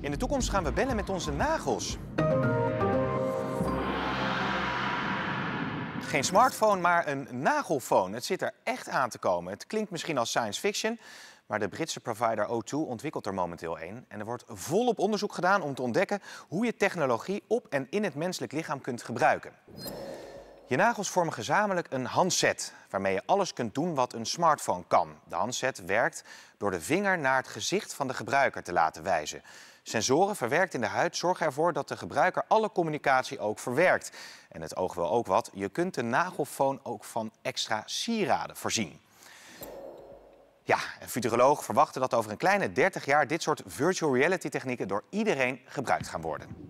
In de toekomst gaan we bellen met onze nagels. Geen smartphone, maar een nagelfoon. Het zit er echt aan te komen. Het klinkt misschien als science fiction, maar de Britse provider O2 ontwikkelt er momenteel een. En er wordt volop onderzoek gedaan om te ontdekken hoe je technologie op en in het menselijk lichaam kunt gebruiken. Je nagels vormen gezamenlijk een handset, waarmee je alles kunt doen wat een smartphone kan. De handset werkt door de vinger naar het gezicht van de gebruiker te laten wijzen. Sensoren verwerkt in de huid zorgen ervoor dat de gebruiker alle communicatie ook verwerkt. En het oog wil ook wat, je kunt de nagelfoon ook van extra sieraden voorzien. Ja, en futurologen verwachten dat over een kleine 30 jaar dit soort virtual reality technieken door iedereen gebruikt gaan worden.